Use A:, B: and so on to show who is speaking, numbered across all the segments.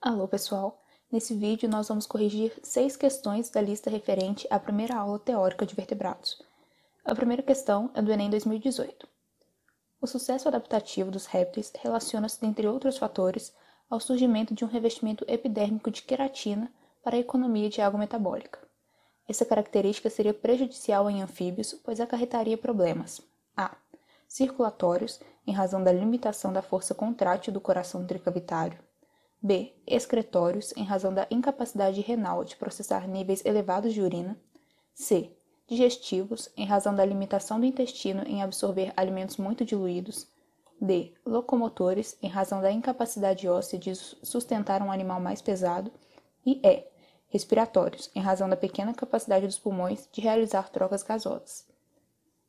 A: Alô pessoal, nesse vídeo nós vamos corrigir seis questões da lista referente à primeira aula teórica de vertebrados. A primeira questão é do Enem 2018. O sucesso adaptativo dos répteis relaciona-se, dentre outros fatores, ao surgimento de um revestimento epidérmico de queratina para a economia de água metabólica. Essa característica seria prejudicial em anfíbios, pois acarretaria problemas a. circulatórios, em razão da limitação da força contrátil do coração tricavitário, B. Excretórios, em razão da incapacidade renal de processar níveis elevados de urina. C. Digestivos, em razão da limitação do intestino em absorver alimentos muito diluídos. D. Locomotores, em razão da incapacidade óssea de sustentar um animal mais pesado. E E. Respiratórios, em razão da pequena capacidade dos pulmões de realizar trocas gasosas.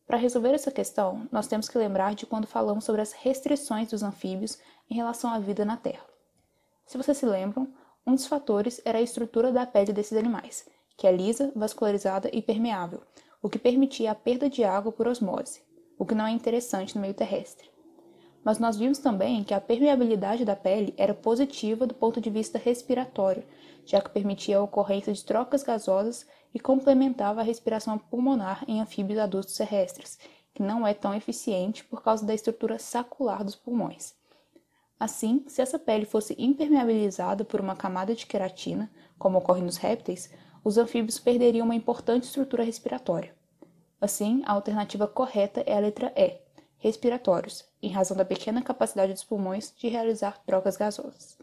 A: Para resolver essa questão, nós temos que lembrar de quando falamos sobre as restrições dos anfíbios em relação à vida na Terra. Se vocês se lembram, um dos fatores era a estrutura da pele desses animais, que é lisa, vascularizada e permeável, o que permitia a perda de água por osmose, o que não é interessante no meio terrestre. Mas nós vimos também que a permeabilidade da pele era positiva do ponto de vista respiratório, já que permitia a ocorrência de trocas gasosas e complementava a respiração pulmonar em anfíbios adultos terrestres, que não é tão eficiente por causa da estrutura sacular dos pulmões. Assim, se essa pele fosse impermeabilizada por uma camada de queratina, como ocorre nos répteis, os anfíbios perderiam uma importante estrutura respiratória. Assim, a alternativa correta é a letra E, respiratórios, em razão da pequena capacidade dos pulmões de realizar trocas gasosas.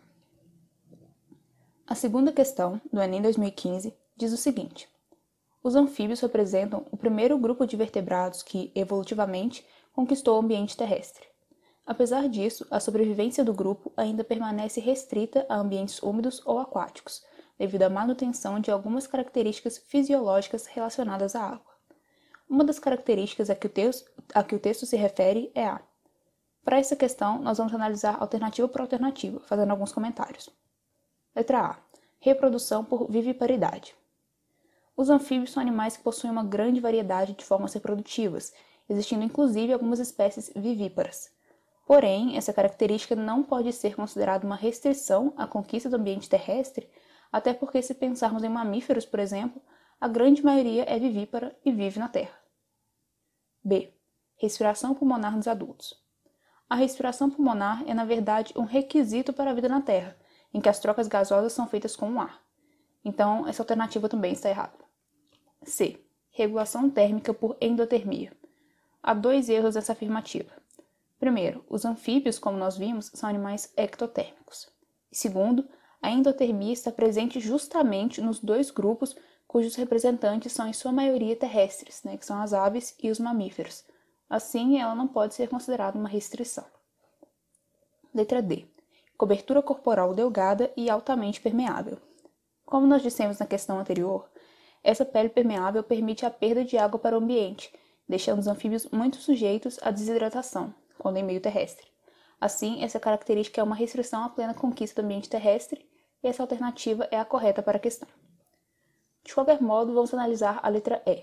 A: A segunda questão, do Enem 2015, diz o seguinte: Os anfíbios representam o primeiro grupo de vertebrados que, evolutivamente, conquistou o ambiente terrestre. Apesar disso, a sobrevivência do grupo ainda permanece restrita a ambientes úmidos ou aquáticos, devido à manutenção de algumas características fisiológicas relacionadas à água. Uma das características a que o, a que o texto se refere é a. Para essa questão, nós vamos analisar alternativa por alternativa, fazendo alguns comentários. Letra A. Reprodução por viviparidade. Os anfíbios são animais que possuem uma grande variedade de formas reprodutivas, existindo inclusive algumas espécies vivíparas. Porém, essa característica não pode ser considerada uma restrição à conquista do ambiente terrestre, até porque, se pensarmos em mamíferos, por exemplo, a grande maioria é vivípara e vive na Terra. B. Respiração pulmonar nos adultos. A respiração pulmonar é, na verdade, um requisito para a vida na Terra, em que as trocas gasosas são feitas com o ar. Então, essa alternativa também está errada. C. Regulação térmica por endotermia. Há dois erros nessa afirmativa. Primeiro, os anfíbios, como nós vimos, são animais ectotérmicos. segundo, a endotermia está presente justamente nos dois grupos cujos representantes são em sua maioria terrestres, né, que são as aves e os mamíferos. Assim, ela não pode ser considerada uma restrição. Letra D. Cobertura corporal delgada e altamente permeável. Como nós dissemos na questão anterior, essa pele permeável permite a perda de água para o ambiente, deixando os anfíbios muito sujeitos à desidratação, quando em é meio terrestre. Assim, essa característica é uma restrição à plena conquista do ambiente terrestre, e essa alternativa é a correta para a questão. De qualquer modo, vamos analisar a letra E.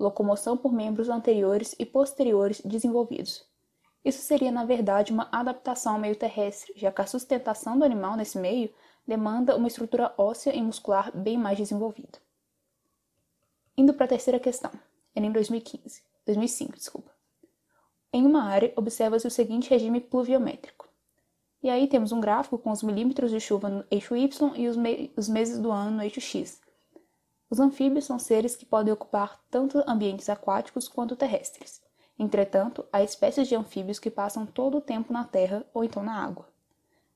A: Locomoção por membros anteriores e posteriores desenvolvidos. Isso seria, na verdade, uma adaptação ao meio terrestre, já que a sustentação do animal nesse meio demanda uma estrutura óssea e muscular bem mais desenvolvida. Indo para a terceira questão, Enem 2015, 2005, desculpa. Em uma área, observa-se o seguinte regime pluviométrico. E aí temos um gráfico com os milímetros de chuva no eixo Y e os, me os meses do ano no eixo X. Os anfíbios são seres que podem ocupar tanto ambientes aquáticos quanto terrestres. Entretanto, há espécies de anfíbios que passam todo o tempo na terra ou então na água.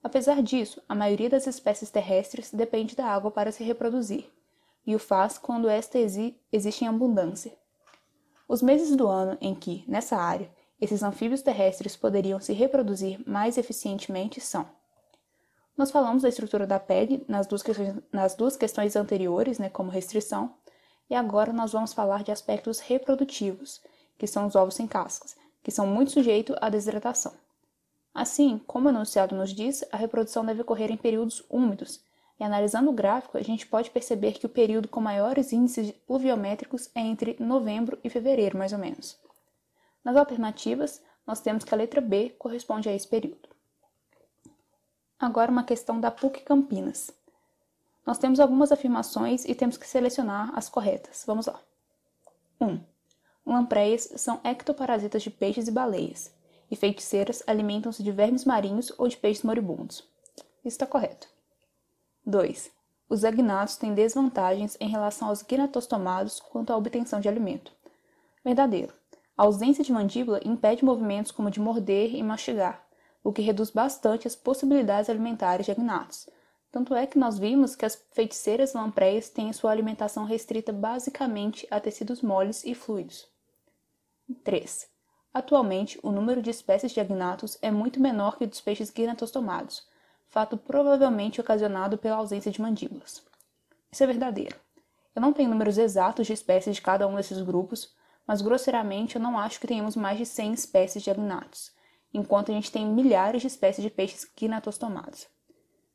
A: Apesar disso, a maioria das espécies terrestres depende da água para se reproduzir, e o faz quando esta exi existe em abundância. Os meses do ano em que, nessa área, esses anfíbios terrestres poderiam se reproduzir mais eficientemente são. Nós falamos da estrutura da pele nas duas questões, nas duas questões anteriores, né, como restrição, e agora nós vamos falar de aspectos reprodutivos, que são os ovos sem cascas, que são muito sujeitos à desidratação. Assim, como o enunciado nos diz, a reprodução deve ocorrer em períodos úmidos, e analisando o gráfico, a gente pode perceber que o período com maiores índices pluviométricos é entre novembro e fevereiro, mais ou menos. Nas alternativas, nós temos que a letra B corresponde a esse período. Agora, uma questão da PUC Campinas. Nós temos algumas afirmações e temos que selecionar as corretas. Vamos lá. 1. Um, lampreias são ectoparasitas de peixes e baleias, e feiticeiras alimentam-se de vermes marinhos ou de peixes moribundos. Isso está correto. 2. Os agnatos têm desvantagens em relação aos gnatostomados quanto à obtenção de alimento. Verdadeiro. A ausência de mandíbula impede movimentos como de morder e mastigar, o que reduz bastante as possibilidades alimentares de agnatos. Tanto é que nós vimos que as feiticeiras lampreias têm sua alimentação restrita basicamente a tecidos moles e fluidos. 3. Atualmente, o número de espécies de agnatos é muito menor que o dos peixes guinatostomados, fato provavelmente ocasionado pela ausência de mandíbulas. Isso é verdadeiro. Eu não tenho números exatos de espécies de cada um desses grupos, mas grosseiramente eu não acho que tenhamos mais de 100 espécies de agnatos, enquanto a gente tem milhares de espécies de peixes quinatostomados.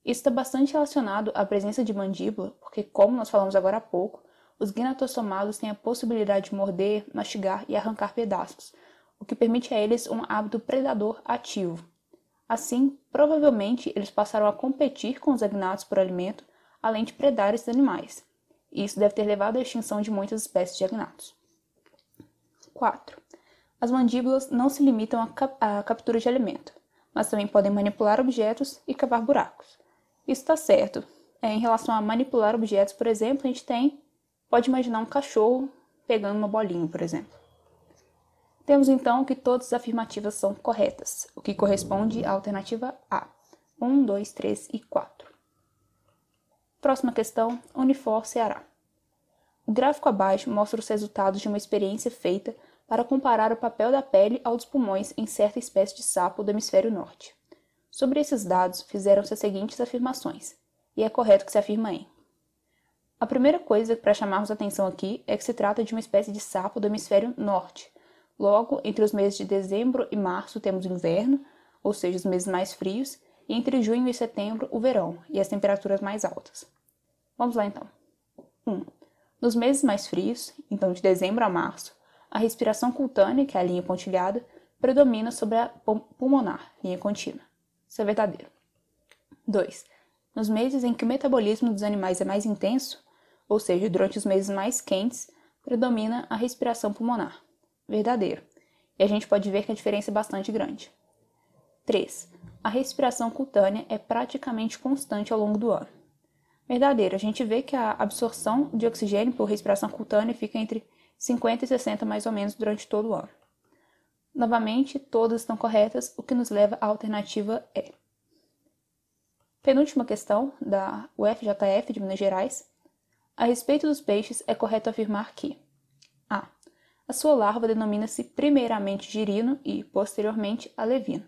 A: Isso está bastante relacionado à presença de mandíbula, porque, como nós falamos agora há pouco, os gnatostomados têm a possibilidade de morder, mastigar e arrancar pedaços, o que permite a eles um hábito predador ativo. Assim, provavelmente eles passaram a competir com os agnatos por alimento, além de predar esses animais. Isso deve ter levado à extinção de muitas espécies de agnatos. 4. As mandíbulas não se limitam à, cap captura de alimento, mas também podem manipular objetos e cavar buracos. Isso está certo. É, em relação a manipular objetos, por exemplo, a gente tem. Pode imaginar um cachorro pegando uma bolinha, por exemplo. Temos então que todas as afirmativas são corretas, o que corresponde à alternativa A. 1, 2, 3 e 4. Próxima questão: Unifor Ceará. O gráfico abaixo mostra os resultados de uma experiência feita para comparar o papel da pele ao dos pulmões em certa espécie de sapo do hemisfério norte. Sobre esses dados, fizeram-se as seguintes afirmações, e é correto que se afirma em. A primeira coisa para chamarmos atenção aqui é que se trata de uma espécie de sapo do hemisfério norte. Logo, entre os meses de dezembro e março temos o inverno, ou seja, os meses mais frios, e entre junho e setembro o verão e as temperaturas mais altas. Vamos lá então. 1. Um, nos meses mais frios, então de dezembro a março, a respiração cutânea, que é a linha pontilhada, predomina sobre a pulmonar, linha contínua. Isso é verdadeiro. 2. Nos meses em que o metabolismo dos animais é mais intenso, ou seja, durante os meses mais quentes, predomina a respiração pulmonar. Verdadeiro. E a gente pode ver que a diferença é bastante grande. 3. A respiração cutânea é praticamente constante ao longo do ano. Verdadeiro, a gente vê que a absorção de oxigênio por respiração cutânea fica entre 50 e 60 mais ou menos durante todo o ano. Novamente, todas estão corretas, o que nos leva à alternativa E. Penúltima questão da UFJF de Minas Gerais. A respeito dos peixes, é correto afirmar que A. A sua larva denomina-se primeiramente girino e, posteriormente, alevino.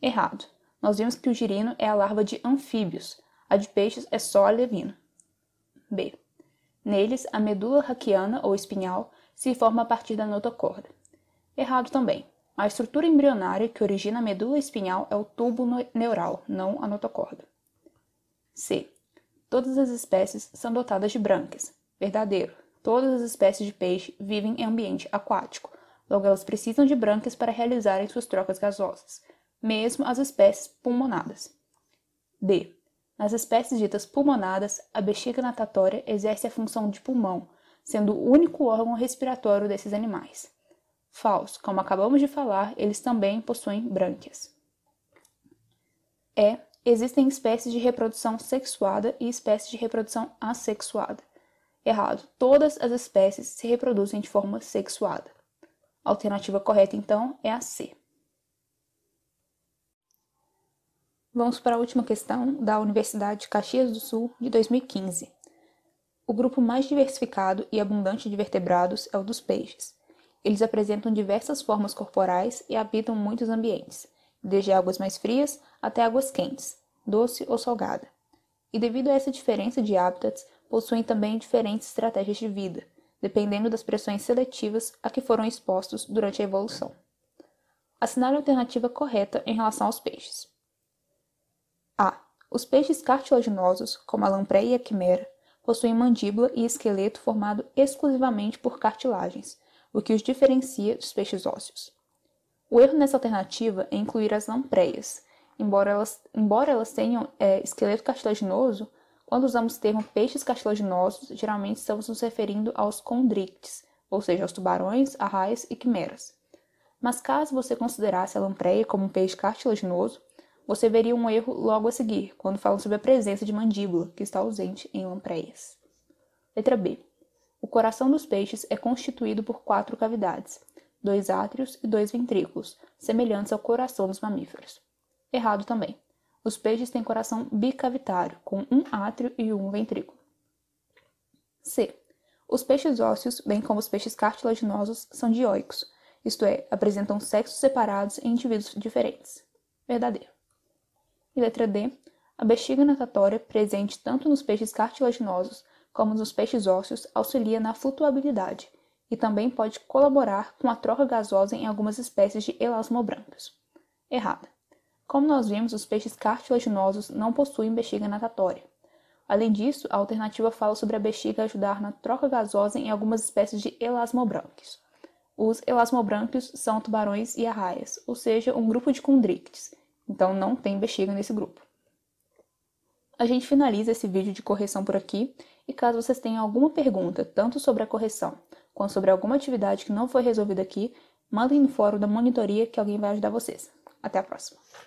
A: Errado. Nós vimos que o girino é a larva de anfíbios, a de peixes é só alevino. B. Neles, a medula raquiana ou espinhal se forma a partir da notocorda. Errado também. A estrutura embrionária que origina a medula espinhal é o tubo neural, não a notocorda. C. Todas as espécies são dotadas de brânquias. Verdadeiro. Todas as espécies de peixe vivem em ambiente aquático, logo elas precisam de brânquias para realizarem suas trocas gasosas, mesmo as espécies pulmonadas. D. Nas espécies ditas pulmonadas, a bexiga natatória exerce a função de pulmão, sendo o único órgão respiratório desses animais. Falso, como acabamos de falar, eles também possuem brânquias. E. É, existem espécies de reprodução sexuada e espécies de reprodução assexuada. Errado. Todas as espécies se reproduzem de forma sexuada. A alternativa correta, então, é a C. Vamos para a última questão da Universidade de Caxias do Sul de 2015. O grupo mais diversificado e abundante de vertebrados é o dos peixes. Eles apresentam diversas formas corporais e habitam muitos ambientes, desde águas mais frias até águas quentes, doce ou salgada. E devido a essa diferença de hábitats, possuem também diferentes estratégias de vida, dependendo das pressões seletivas a que foram expostos durante a evolução. Assinale a alternativa correta em relação aos peixes. A. Os peixes cartilaginosos, como a lampreia e a quimera, possuem mandíbula e esqueleto formado exclusivamente por cartilagens, o que os diferencia dos peixes ósseos. O erro nessa alternativa é incluir as lampreias, embora elas, embora elas tenham é, esqueleto cartilaginoso, quando usamos o termo peixes cartilaginosos, geralmente estamos nos referindo aos condrictes, ou seja, aos tubarões, arraias e quimeras. Mas caso você considerasse a lampreia como um peixe cartilaginoso, você veria um erro logo a seguir, quando falam sobre a presença de mandíbula, que está ausente em lampreias. Letra B. O coração dos peixes é constituído por quatro cavidades, dois átrios e dois ventrículos, semelhantes ao coração dos mamíferos. Errado também. Os peixes têm coração bicavitário, com um átrio e um ventrículo. C. Os peixes ósseos, bem como os peixes cartilaginosos, são dioicos, isto é, apresentam sexos separados em indivíduos diferentes. Verdadeiro. E letra D, a bexiga natatória, presente tanto nos peixes cartilaginosos como nos peixes ósseos, auxilia na flutuabilidade e também pode colaborar com a troca gasosa em algumas espécies de elasmobrânquios. Errada. Como nós vimos, os peixes cartilaginosos não possuem bexiga natatória. Além disso, a alternativa fala sobre a bexiga ajudar na troca gasosa em algumas espécies de elasmobrânquios. Os elasmobrânquios são tubarões e arraias, ou seja, um grupo de condrictes, então não tem bexiga nesse grupo. A gente finaliza esse vídeo de correção por aqui e caso vocês tenham alguma pergunta, tanto sobre a correção quanto sobre alguma atividade que não foi resolvida aqui, mandem no fórum da monitoria que alguém vai ajudar vocês. Até a próxima!